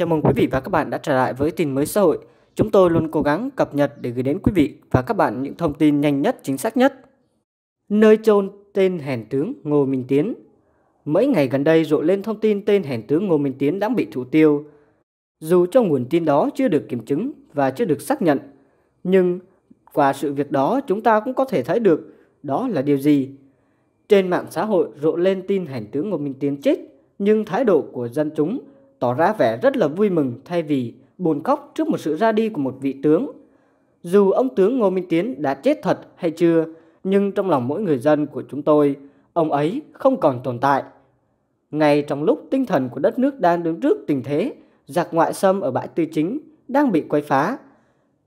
Chào mừng quý vị và các bạn đã trở lại với tin mới xã hội. Chúng tôi luôn cố gắng cập nhật để gửi đến quý vị và các bạn những thông tin nhanh nhất, chính xác nhất. Nơi chôn tên hèn tướng Ngô Minh Tiến Mấy ngày gần đây rộ lên thông tin tên hèn tướng Ngô Minh Tiến đã bị thủ tiêu. Dù cho nguồn tin đó chưa được kiểm chứng và chưa được xác nhận, nhưng qua sự việc đó chúng ta cũng có thể thấy được đó là điều gì. Trên mạng xã hội rộ lên tin hèn tướng Ngô Minh Tiến chết, nhưng thái độ của dân chúng – tỏ ra vẻ rất là vui mừng thay vì buồn khóc trước một sự ra đi của một vị tướng. Dù ông tướng Ngô Minh Tiến đã chết thật hay chưa, nhưng trong lòng mỗi người dân của chúng tôi, ông ấy không còn tồn tại. Ngay trong lúc tinh thần của đất nước đang đứng trước tình thế, giặc ngoại xâm ở bãi tư chính đang bị quấy phá.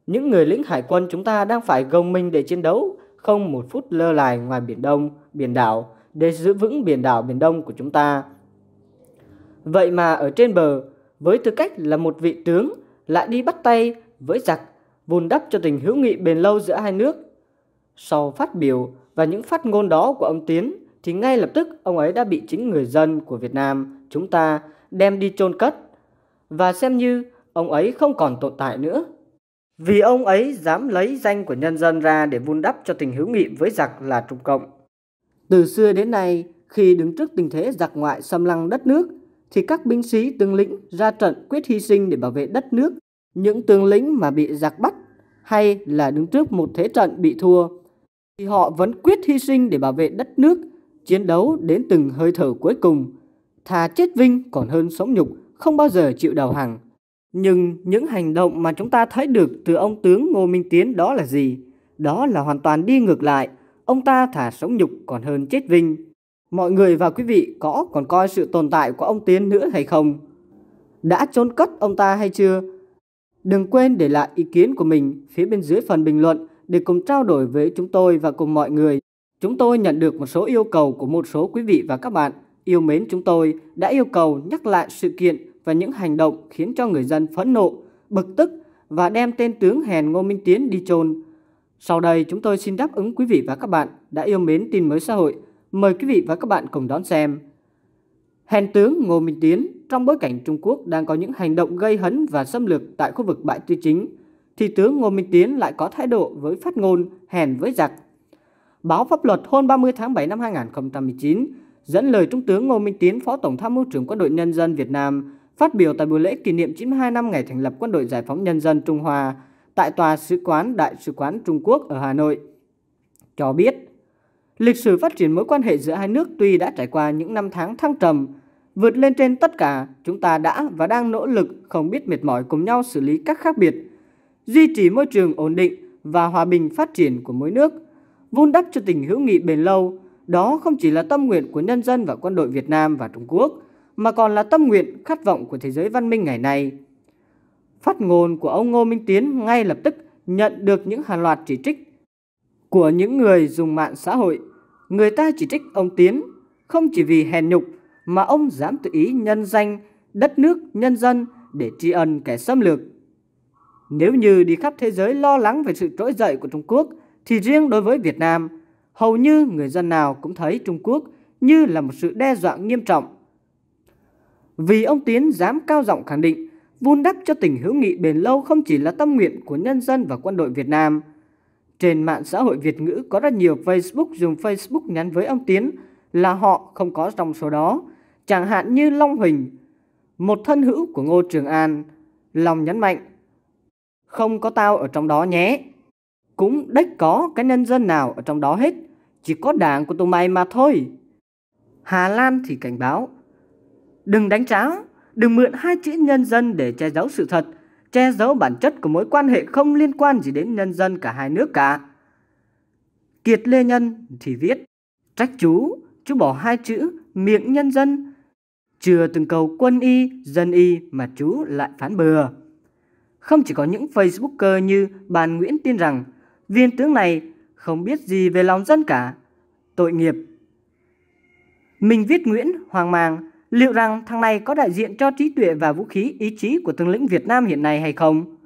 Những người lính hải quân chúng ta đang phải gồng mình để chiến đấu, không một phút lơ là ngoài biển Đông, biển đảo, để giữ vững biển đảo Biển Đông của chúng ta. Vậy mà ở trên bờ, với tư cách là một vị tướng, lại đi bắt tay với giặc, vun đắp cho tình hữu nghị bền lâu giữa hai nước. Sau phát biểu và những phát ngôn đó của ông Tiến, thì ngay lập tức ông ấy đã bị chính người dân của Việt Nam chúng ta đem đi chôn cất và xem như ông ấy không còn tồn tại nữa. Vì ông ấy dám lấy danh của nhân dân ra để vun đắp cho tình hữu nghị với giặc là Trung Cộng. Từ xưa đến nay, khi đứng trước tình thế giặc ngoại xâm lăng đất nước thì các binh sĩ tướng lĩnh ra trận quyết hy sinh để bảo vệ đất nước. Những tướng lĩnh mà bị giặc bắt hay là đứng trước một thế trận bị thua thì họ vẫn quyết hy sinh để bảo vệ đất nước, chiến đấu đến từng hơi thở cuối cùng. Thà chết vinh còn hơn sống nhục, không bao giờ chịu đầu hàng. Nhưng những hành động mà chúng ta thấy được từ ông tướng Ngô Minh Tiến đó là gì? Đó là hoàn toàn đi ngược lại, ông ta thả sống nhục còn hơn chết vinh mọi người và quý vị có còn coi sự tồn tại của ông Tiến nữa hay không? Đã trốn cất ông ta hay chưa? Đừng quên để lại ý kiến của mình phía bên dưới phần bình luận để cùng trao đổi với chúng tôi và cùng mọi người. Chúng tôi nhận được một số yêu cầu của một số quý vị và các bạn yêu mến chúng tôi đã yêu cầu nhắc lại sự kiện và những hành động khiến cho người dân phẫn nộ, bực tức và đem tên tướng hèn Ngô Minh Tiến đi chôn. Sau đây chúng tôi xin đáp ứng quý vị và các bạn đã yêu mến tin mới xã hội Mời quý vị và các bạn cùng đón xem. Hèn tướng Ngô Minh Tiến trong bối cảnh Trung Quốc đang có những hành động gây hấn và xâm lược tại khu vực bãi tư chính, thì tướng Ngô Minh Tiến lại có thái độ với phát ngôn hèn với giặc. Báo pháp luật hôm 30 tháng 7 năm 2019 dẫn lời Trung tướng Ngô Minh Tiến, Phó Tổng tham mưu trưởng Quân đội Nhân dân Việt Nam, phát biểu tại buổi lễ kỷ niệm 92 năm ngày thành lập Quân đội Giải phóng Nhân dân Trung Hoa tại Tòa Sứ quán Đại sứ quán Trung Quốc ở Hà Nội, cho biết Lịch sử phát triển mối quan hệ giữa hai nước tuy đã trải qua những năm tháng thăng trầm, vượt lên trên tất cả, chúng ta đã và đang nỗ lực không biết mệt mỏi cùng nhau xử lý các khác biệt, duy trì môi trường ổn định và hòa bình phát triển của mỗi nước, vun đắp cho tình hữu nghị bền lâu. Đó không chỉ là tâm nguyện của nhân dân và quân đội Việt Nam và Trung Quốc, mà còn là tâm nguyện, khát vọng của thế giới văn minh ngày nay. Phát ngôn của ông Ngô Minh Tiến ngay lập tức nhận được những hàng loạt chỉ trích của những người dùng mạng xã hội người ta chỉ trích ông Tiến không chỉ vì hèn nhục mà ông dám tự ý nhân danh đất nước nhân dân để tri ân kẻ xâm lược. Nếu như đi khắp thế giới lo lắng về sự trỗi dậy của Trung Quốc thì riêng đối với Việt Nam, hầu như người dân nào cũng thấy Trung Quốc như là một sự đe dọa nghiêm trọng. Vì ông Tiến dám cao giọng khẳng định vun đắp cho tình hữu nghị bền lâu không chỉ là tâm nguyện của nhân dân và quân đội Việt Nam – trên mạng xã hội Việt ngữ có rất nhiều Facebook dùng Facebook nhắn với ông Tiến là họ không có trong số đó. Chẳng hạn như Long Huỳnh, một thân hữu của Ngô Trường An, lòng nhấn mạnh. Không có tao ở trong đó nhé. Cũng đếch có cái nhân dân nào ở trong đó hết, chỉ có đảng của tụi mày mà thôi. Hà Lan thì cảnh báo. Đừng đánh tráo, đừng mượn hai chữ nhân dân để che giấu sự thật che giấu bản chất của mối quan hệ không liên quan gì đến nhân dân cả hai nước cả. Kiệt Lê Nhân thì viết, trách chú, chú bỏ hai chữ miệng nhân dân, chừa từng cầu quân y, dân y mà chú lại phán bừa. Không chỉ có những Facebooker như bàn Nguyễn tin rằng viên tướng này không biết gì về lòng dân cả, tội nghiệp. Mình viết Nguyễn hoang mang Liệu rằng thằng này có đại diện cho trí tuệ và vũ khí ý chí của tướng lĩnh Việt Nam hiện nay hay không?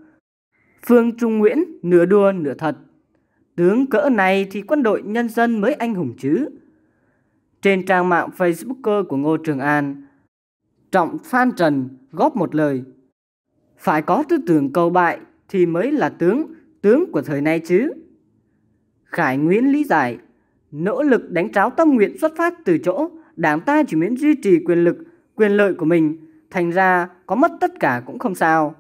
Phương Trung Nguyễn nửa đùa nửa thật. Tướng cỡ này thì quân đội nhân dân mới anh hùng chứ. Trên trang mạng Facebook của Ngô Trường An, Trọng Phan Trần góp một lời. Phải có tư tưởng cầu bại thì mới là tướng, tướng của thời nay chứ. Khải Nguyễn lý giải, nỗ lực đánh tráo tâm nguyện xuất phát từ chỗ đảng ta chỉ miễn duy trì quyền lực, quyền lợi của mình, thành ra có mất tất cả cũng không sao.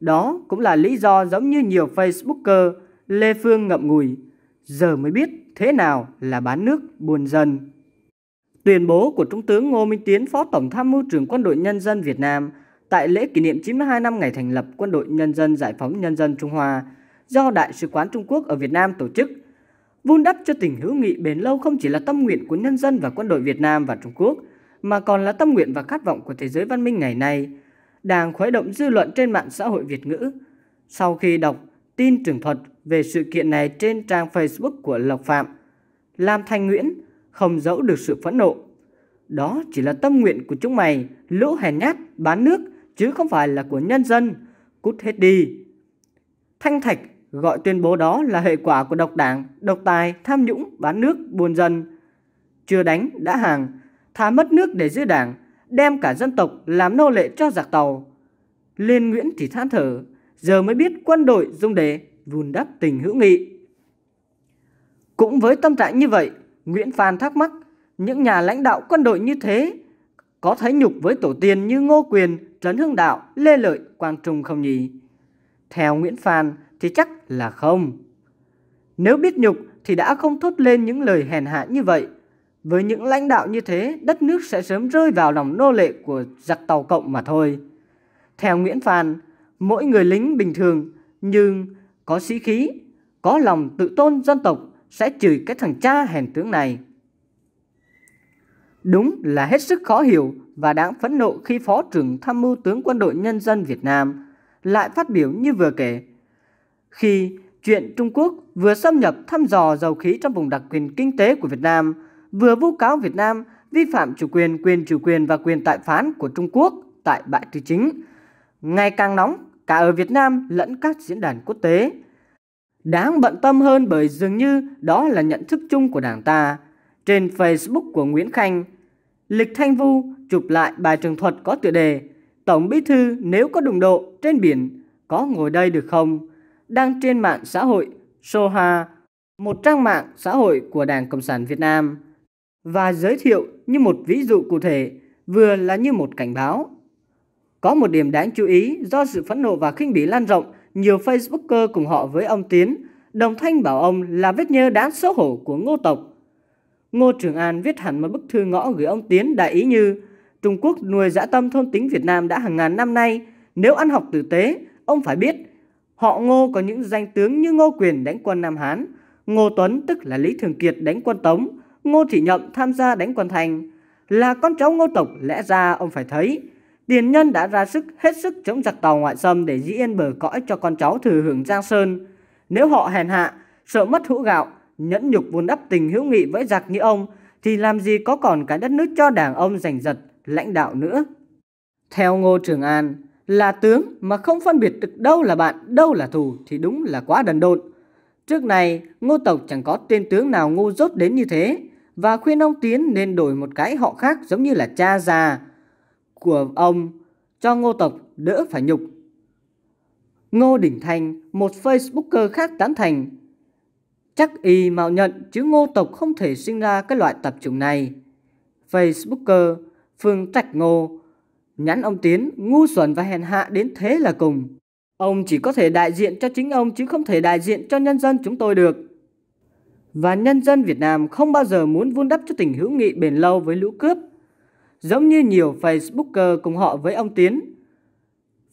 Đó cũng là lý do giống như nhiều Facebooker, Lê Phương ngậm ngùi, giờ mới biết thế nào là bán nước buồn dần. Tuyên bố của Trung tướng Ngô Minh Tiến, Phó Tổng Tham mưu trưởng Quân đội Nhân dân Việt Nam tại lễ kỷ niệm 92 năm ngày thành lập Quân đội Nhân dân Giải phóng Nhân dân Trung Hoa do Đại sứ quán Trung Quốc ở Việt Nam tổ chức vun đắp cho tình hữu nghị bền lâu không chỉ là tâm nguyện của nhân dân và quân đội Việt Nam và Trung Quốc, mà còn là tâm nguyện và khát vọng của thế giới văn minh ngày nay, đang khuấy động dư luận trên mạng xã hội Việt ngữ. Sau khi đọc tin tường thuật về sự kiện này trên trang Facebook của Lộc Phạm, Lam Thanh Nguyễn không giấu được sự phẫn nộ. Đó chỉ là tâm nguyện của chúng mày, lũ hèn nhát, bán nước, chứ không phải là của nhân dân. Cút hết đi. Thanh Thạch gọi tuyên bố đó là hệ quả của độc đảng, độc tài, tham nhũng, bán nước, buôn dân. Chưa đánh, đã hàng, thà mất nước để giữ đảng, đem cả dân tộc làm nô lệ cho giặc tàu. Liên Nguyễn thì than thở, giờ mới biết quân đội dùng để vun đắp tình hữu nghị. Cũng với tâm trạng như vậy, Nguyễn Phan thắc mắc, những nhà lãnh đạo quân đội như thế có thấy nhục với tổ tiên như Ngô Quyền, Trấn Hưng Đạo, Lê Lợi, Quang Trung không nhỉ? Theo Nguyễn Phan, thì chắc là không. Nếu biết nhục thì đã không thốt lên những lời hèn hạ như vậy. Với những lãnh đạo như thế, đất nước sẽ sớm rơi vào lòng nô lệ của giặc tàu cộng mà thôi. Theo Nguyễn Phan, mỗi người lính bình thường nhưng có sĩ khí, có lòng tự tôn dân tộc sẽ chửi cái thằng cha hèn tướng này. Đúng là hết sức khó hiểu và đáng phẫn nộ khi Phó trưởng Tham mưu tướng Quân đội Nhân dân Việt Nam lại phát biểu như vừa kể khi chuyện Trung Quốc vừa xâm nhập thăm dò dầu khí trong vùng đặc quyền kinh tế của Việt Nam, vừa vu cáo Việt Nam vi phạm chủ quyền, quyền chủ quyền và quyền tại phán của Trung Quốc tại bãi tư chính, ngày càng nóng cả ở Việt Nam lẫn các diễn đàn quốc tế. Đáng bận tâm hơn bởi dường như đó là nhận thức chung của đảng ta. Trên Facebook của Nguyễn Khanh, Lịch Thanh Vu chụp lại bài trường thuật có tựa đề Tổng bí thư nếu có đụng độ trên biển có ngồi đây được không? đăng trên mạng xã hội Soha, một trang mạng xã hội của Đảng Cộng sản Việt Nam, và giới thiệu như một ví dụ cụ thể, vừa là như một cảnh báo. Có một điểm đáng chú ý do sự phẫn nộ và khinh bỉ lan rộng, nhiều Facebooker cùng họ với ông Tiến, đồng thanh bảo ông là vết nhơ đáng xấu hổ của ngô tộc. Ngô Trường An viết hẳn một bức thư ngõ gửi ông Tiến đại ý như Trung Quốc nuôi dã tâm thôn tính Việt Nam đã hàng ngàn năm nay, nếu ăn học tử tế, ông phải biết Họ Ngô có những danh tướng như Ngô Quyền đánh quân Nam Hán, Ngô Tuấn tức là Lý Thường Kiệt đánh quân Tống, Ngô Thị Nhậm tham gia đánh quân Thành. Là con cháu Ngô Tộc lẽ ra ông phải thấy, tiền Nhân đã ra sức hết sức chống giặc tàu ngoại xâm để giữ yên bờ cõi cho con cháu thừa hưởng Giang Sơn. Nếu họ hèn hạ, sợ mất hũ gạo, nhẫn nhục vun đắp tình hữu nghị với giặc như ông, thì làm gì có còn cái đất nước cho đảng ông giành giật, lãnh đạo nữa. Theo Ngô Trường An, là tướng mà không phân biệt được đâu là bạn, đâu là thù thì đúng là quá đần độn. Trước này, ngô tộc chẳng có tên tướng nào ngu dốt đến như thế và khuyên ông Tiến nên đổi một cái họ khác giống như là cha già của ông cho ngô tộc đỡ phải nhục. Ngô Đình Thành, một Facebooker khác tán thành, chắc y mạo nhận chứ ngô tộc không thể sinh ra cái loại tập trung này. Facebooker Phương Trạch Ngô Nhắn ông Tiến, ngu xuẩn và hèn hạ đến thế là cùng. Ông chỉ có thể đại diện cho chính ông chứ không thể đại diện cho nhân dân chúng tôi được. Và nhân dân Việt Nam không bao giờ muốn vun đắp cho tình hữu nghị bền lâu với lũ cướp. Giống như nhiều Facebooker cùng họ với ông Tiến.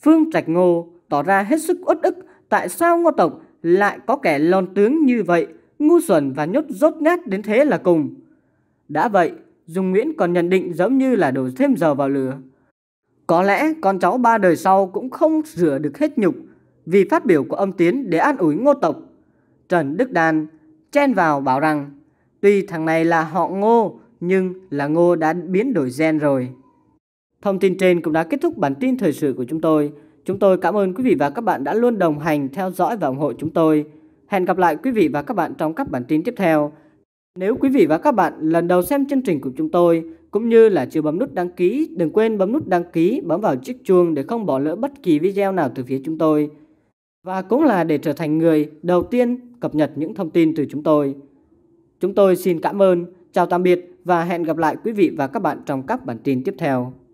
Phương Trạch Ngô tỏ ra hết sức uất ức tại sao Ngô Tộc lại có kẻ lon tướng như vậy, ngu xuẩn và nhốt rốt nát đến thế là cùng. Đã vậy, Dung Nguyễn còn nhận định giống như là đổ thêm dầu vào lửa. Có lẽ con cháu ba đời sau cũng không rửa được hết nhục vì phát biểu của âm Tiến để an ủi ngô tộc. Trần Đức Đàn chen vào bảo rằng tuy thằng này là họ ngô nhưng là ngô đã biến đổi gen rồi. Thông tin trên cũng đã kết thúc bản tin thời sự của chúng tôi. Chúng tôi cảm ơn quý vị và các bạn đã luôn đồng hành, theo dõi và ủng hộ chúng tôi. Hẹn gặp lại quý vị và các bạn trong các bản tin tiếp theo. Nếu quý vị và các bạn lần đầu xem chương trình của chúng tôi, cũng như là chưa bấm nút đăng ký. Đừng quên bấm nút đăng ký, bấm vào chiếc chuông để không bỏ lỡ bất kỳ video nào từ phía chúng tôi. Và cũng là để trở thành người đầu tiên cập nhật những thông tin từ chúng tôi. Chúng tôi xin cảm ơn, chào tạm biệt và hẹn gặp lại quý vị và các bạn trong các bản tin tiếp theo.